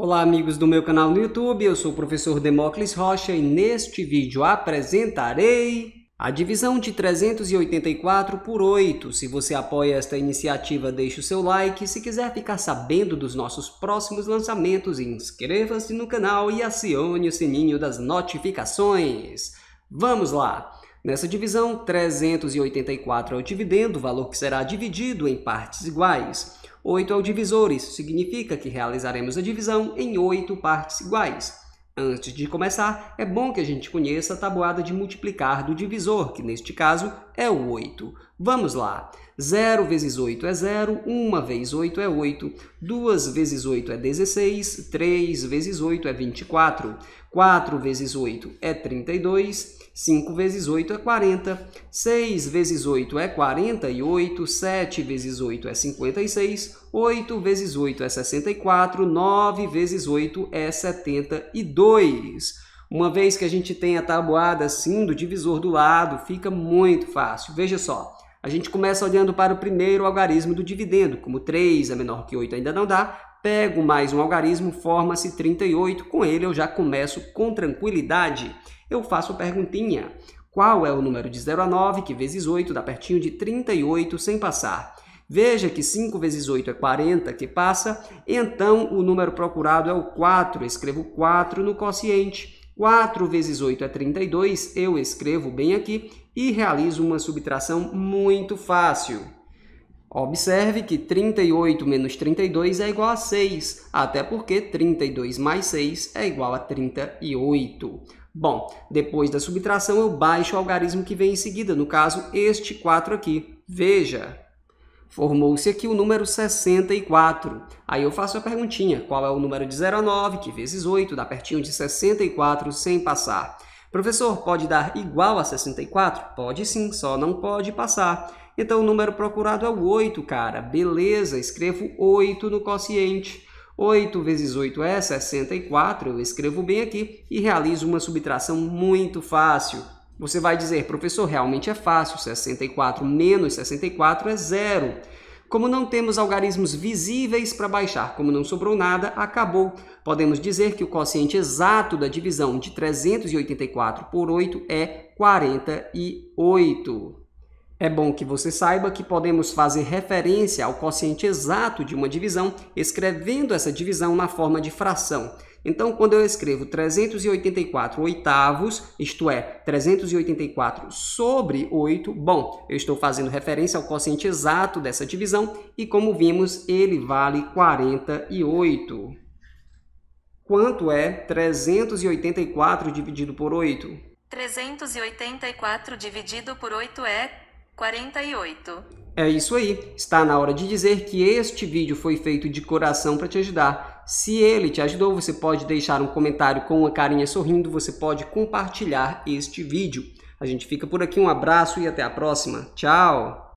Olá amigos do meu canal no YouTube, eu sou o professor Demócles Rocha e neste vídeo apresentarei a divisão de 384 por 8. Se você apoia esta iniciativa, deixe o seu like. Se quiser ficar sabendo dos nossos próximos lançamentos, inscreva-se no canal e acione o sininho das notificações. Vamos lá! Nessa divisão, 384 é o dividendo, valor que será dividido em partes iguais. 8 ao divisor, isso significa que realizaremos a divisão em 8 partes iguais. Antes de começar, é bom que a gente conheça a tabuada de multiplicar do divisor, que neste caso é o 8. Vamos lá. 0 vezes 8 é 0, 1 vezes 8 é 8, 2 vezes 8 é 16, 3 vezes 8 é 24, 4 vezes 8 é 32, 5 vezes 8 é 40, 6 vezes 8 é 48, 7 vezes 8 é 56, 8 vezes 8 é 64, 9 vezes 8 é 72. Uma vez que a gente tem a tabuada assim do divisor do lado, fica muito fácil. Veja só. A gente começa olhando para o primeiro algarismo do dividendo, como 3 é menor que 8 ainda não dá, pego mais um algarismo, forma-se 38, com ele eu já começo com tranquilidade. Eu faço a perguntinha, qual é o número de 0 a 9, que vezes 8 dá pertinho de 38 sem passar? Veja que 5 vezes 8 é 40, que passa, então o número procurado é o 4. Escrevo 4 no quociente. 4 vezes 8 é 32, eu escrevo bem aqui e realizo uma subtração muito fácil. Observe que 38 menos 32 é igual a 6, até porque 32 mais 6 é igual a 38. Bom, depois da subtração eu baixo o algarismo que vem em seguida, no caso este 4 aqui. Veja, Formou-se aqui o número 64. Aí eu faço a perguntinha, qual é o número de 0 a 9, que vezes 8, dá pertinho de 64 sem passar. Professor, pode dar igual a 64? Pode sim, só não pode passar. Então, o número procurado é o 8, cara. Beleza, escrevo 8 no quociente. 8 vezes 8 é 64, eu escrevo bem aqui e realizo uma subtração muito fácil. Você vai dizer, professor, realmente é fácil, 64 menos 64 é zero. Como não temos algarismos visíveis para baixar, como não sobrou nada, acabou. Podemos dizer que o quociente exato da divisão de 384 por 8 é 48. É bom que você saiba que podemos fazer referência ao quociente exato de uma divisão escrevendo essa divisão na forma de fração. Então, quando eu escrevo 384 oitavos, isto é, 384 sobre 8, bom, eu estou fazendo referência ao quociente exato dessa divisão e, como vimos, ele vale 48. Quanto é 384 dividido por 8? 384 dividido por 8 é 48. É isso aí. Está na hora de dizer que este vídeo foi feito de coração para te ajudar. Se ele te ajudou, você pode deixar um comentário com uma carinha sorrindo, você pode compartilhar este vídeo. A gente fica por aqui, um abraço e até a próxima. Tchau!